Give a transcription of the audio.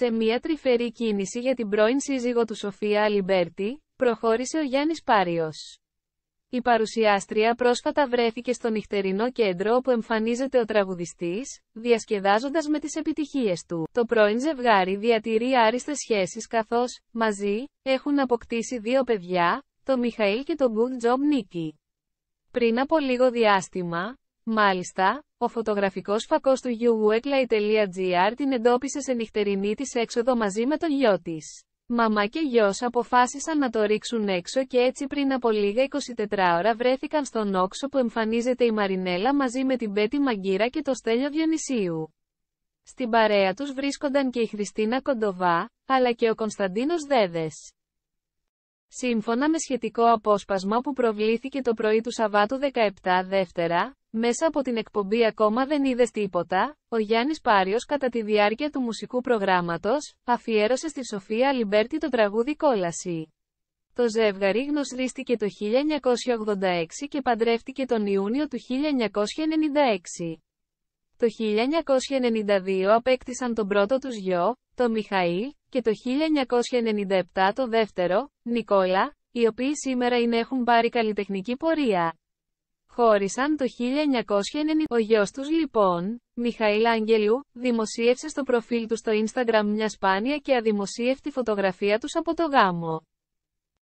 Σε μια τρυφερή κίνηση για την πρώην σύζυγο του Σοφία Αλιμπέρτη, προχώρησε ο Γιάννης Πάριος. Η παρουσιάστρια πρόσφατα βρέθηκε στο νυχτερινό κέντρο όπου εμφανίζεται ο τραγουδιστής, διασκεδάζοντας με τις επιτυχίες του. Το πρώην ζευγάρι διατηρεί άριστες σχέσεις καθώς, μαζί, έχουν αποκτήσει δύο παιδιά, τον Μιχαήλ και τον Good Νίκη. Πριν από λίγο διάστημα, Μάλιστα, ο φωτογραφικός φακός του uweklay.gr την εντόπισε σε νυχτερινή της έξοδο μαζί με τον γιο της. Μαμά και γιος αποφάσισαν να το ρίξουν έξω και έτσι πριν από λίγα 24 ώρα βρέθηκαν στον όξο που εμφανίζεται η Μαρινέλα μαζί με την Πέτη Μαγκύρα και το Στέλιο Διονυσίου. Στην παρέα τους βρίσκονταν και η Χριστίνα Κοντοβά, αλλά και ο Κωνσταντίνος Δέδες. Σύμφωνα με σχετικό απόσπασμα που προβλήθηκε το πρωί του Σαββάτου 17 Δεύτερα, μέσα από την εκπομπή ακόμα δεν είδες τίποτα, ο Γιάννης Πάριος κατά τη διάρκεια του μουσικού προγράμματος, αφιέρωσε στη Σοφία Λιμπέρτη το τραγούδι «Κόλαση». Το ζευγαρί γνωστρίστηκε το 1986 και παντρεύτηκε τον Ιούνιο του 1996. Το 1992 απέκτησαν τον πρώτο τους γιο, τον Μιχαήλ, και το 1997 το δεύτερο, Νικόλα, οι οποίοι σήμερα είναι έχουν πάρει καλλιτεχνική πορεία. Χώρισαν το 1990. Ο γιος τους λοιπόν, Μιχαήλ Αγγελού, δημοσίευσε στο προφίλ του στο Instagram μια σπάνια και αδημοσίευτη φωτογραφία τους από το γάμο.